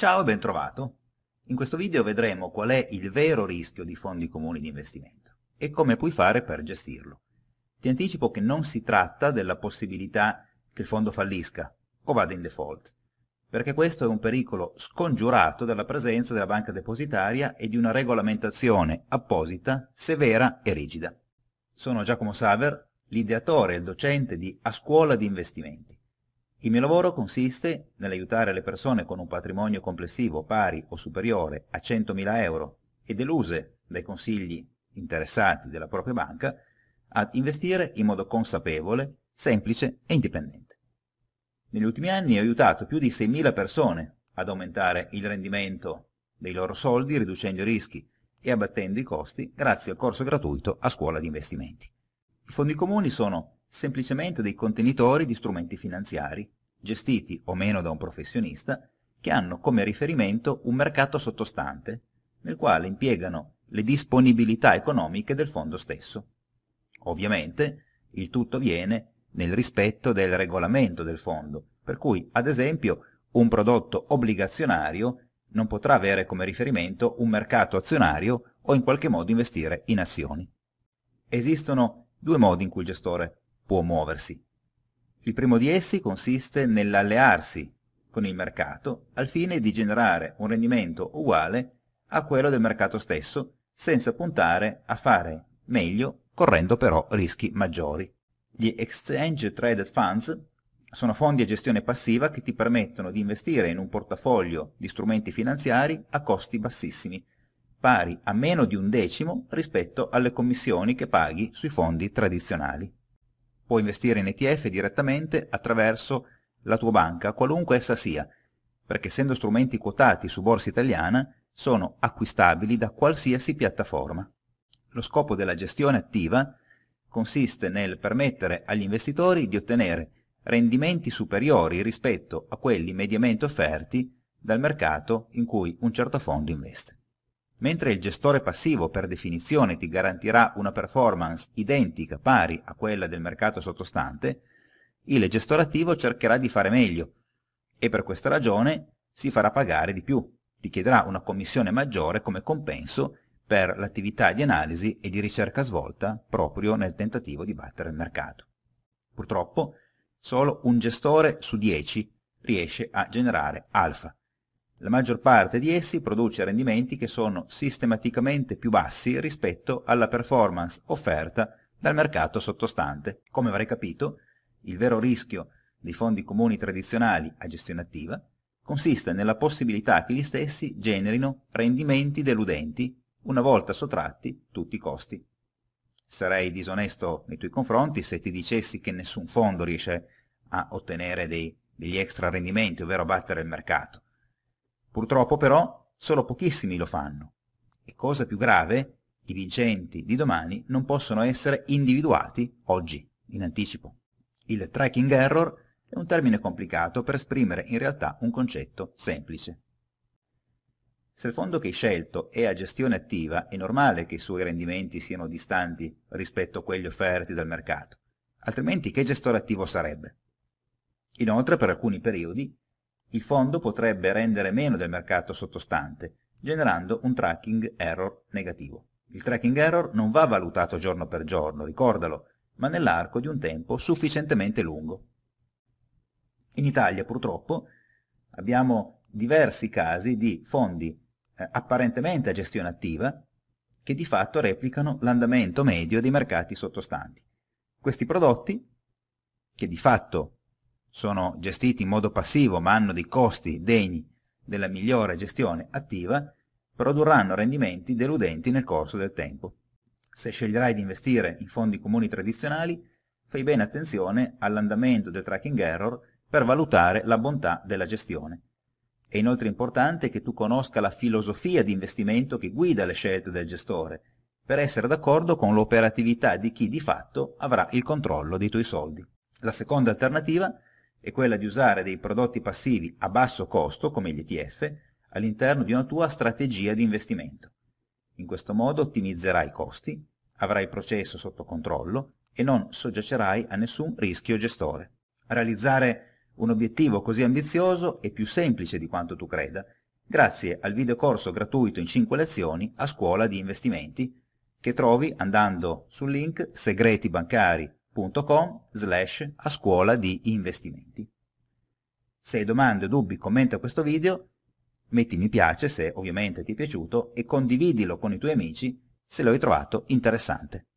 Ciao e ben trovato! In questo video vedremo qual è il vero rischio di fondi comuni di investimento e come puoi fare per gestirlo. Ti anticipo che non si tratta della possibilità che il fondo fallisca o vada in default, perché questo è un pericolo scongiurato dalla presenza della banca depositaria e di una regolamentazione apposita, severa e rigida. Sono Giacomo Saver, l'ideatore e il docente di A Scuola di Investimenti il mio lavoro consiste nell'aiutare le persone con un patrimonio complessivo pari o superiore a 100.000 euro e deluse dai consigli interessati della propria banca ad investire in modo consapevole, semplice e indipendente. Negli ultimi anni ho aiutato più di 6.000 persone ad aumentare il rendimento dei loro soldi riducendo i rischi e abbattendo i costi grazie al corso gratuito a scuola di investimenti. I fondi comuni sono semplicemente dei contenitori di strumenti finanziari, gestiti o meno da un professionista, che hanno come riferimento un mercato sottostante, nel quale impiegano le disponibilità economiche del fondo stesso. Ovviamente il tutto viene nel rispetto del regolamento del fondo, per cui, ad esempio, un prodotto obbligazionario non potrà avere come riferimento un mercato azionario o in qualche modo investire in azioni. Esistono due modi in cui il gestore può muoversi. Il primo di essi consiste nell'allearsi con il mercato al fine di generare un rendimento uguale a quello del mercato stesso senza puntare a fare meglio correndo però rischi maggiori. Gli Exchange Traded Funds sono fondi a gestione passiva che ti permettono di investire in un portafoglio di strumenti finanziari a costi bassissimi, pari a meno di un decimo rispetto alle commissioni che paghi sui fondi tradizionali. Puoi investire in ETF direttamente attraverso la tua banca, qualunque essa sia, perché essendo strumenti quotati su borsa italiana, sono acquistabili da qualsiasi piattaforma. Lo scopo della gestione attiva consiste nel permettere agli investitori di ottenere rendimenti superiori rispetto a quelli mediamente offerti dal mercato in cui un certo fondo investe. Mentre il gestore passivo per definizione ti garantirà una performance identica, pari a quella del mercato sottostante, il gestore attivo cercherà di fare meglio e per questa ragione si farà pagare di più, ti chiederà una commissione maggiore come compenso per l'attività di analisi e di ricerca svolta proprio nel tentativo di battere il mercato. Purtroppo solo un gestore su 10 riesce a generare alfa, la maggior parte di essi produce rendimenti che sono sistematicamente più bassi rispetto alla performance offerta dal mercato sottostante. Come avrei capito, il vero rischio dei fondi comuni tradizionali a gestione attiva consiste nella possibilità che gli stessi generino rendimenti deludenti una volta sottratti tutti i costi. Sarei disonesto nei tuoi confronti se ti dicessi che nessun fondo riesce a ottenere dei, degli extra rendimenti, ovvero a battere il mercato. Purtroppo però solo pochissimi lo fanno. E cosa più grave, i vincenti di domani non possono essere individuati oggi, in anticipo. Il tracking error è un termine complicato per esprimere in realtà un concetto semplice. Se il fondo che hai scelto è a gestione attiva, è normale che i suoi rendimenti siano distanti rispetto a quelli offerti dal mercato, altrimenti che gestore attivo sarebbe? Inoltre, per alcuni periodi, il fondo potrebbe rendere meno del mercato sottostante, generando un tracking error negativo. Il tracking error non va valutato giorno per giorno, ricordalo, ma nell'arco di un tempo sufficientemente lungo. In Italia purtroppo abbiamo diversi casi di fondi eh, apparentemente a gestione attiva che di fatto replicano l'andamento medio dei mercati sottostanti. Questi prodotti, che di fatto sono gestiti in modo passivo ma hanno dei costi degni della migliore gestione attiva, produrranno rendimenti deludenti nel corso del tempo. Se sceglierai di investire in fondi comuni tradizionali, fai bene attenzione all'andamento del tracking error per valutare la bontà della gestione. È inoltre importante che tu conosca la filosofia di investimento che guida le scelte del gestore, per essere d'accordo con l'operatività di chi di fatto avrà il controllo dei tuoi soldi. La seconda alternativa è è quella di usare dei prodotti passivi a basso costo, come gli ETF, all'interno di una tua strategia di investimento. In questo modo ottimizzerai i costi, avrai il processo sotto controllo e non soggiacerai a nessun rischio gestore. Realizzare un obiettivo così ambizioso è più semplice di quanto tu creda, grazie al videocorso gratuito in 5 lezioni a scuola di investimenti che trovi andando sul link segretibancari.com www.ecoagro.com slash a scuola di investimenti. Se hai domande, dubbi, commenti questo video, metti mi piace se ovviamente ti è piaciuto e condividilo con i tuoi amici se lo hai trovato interessante.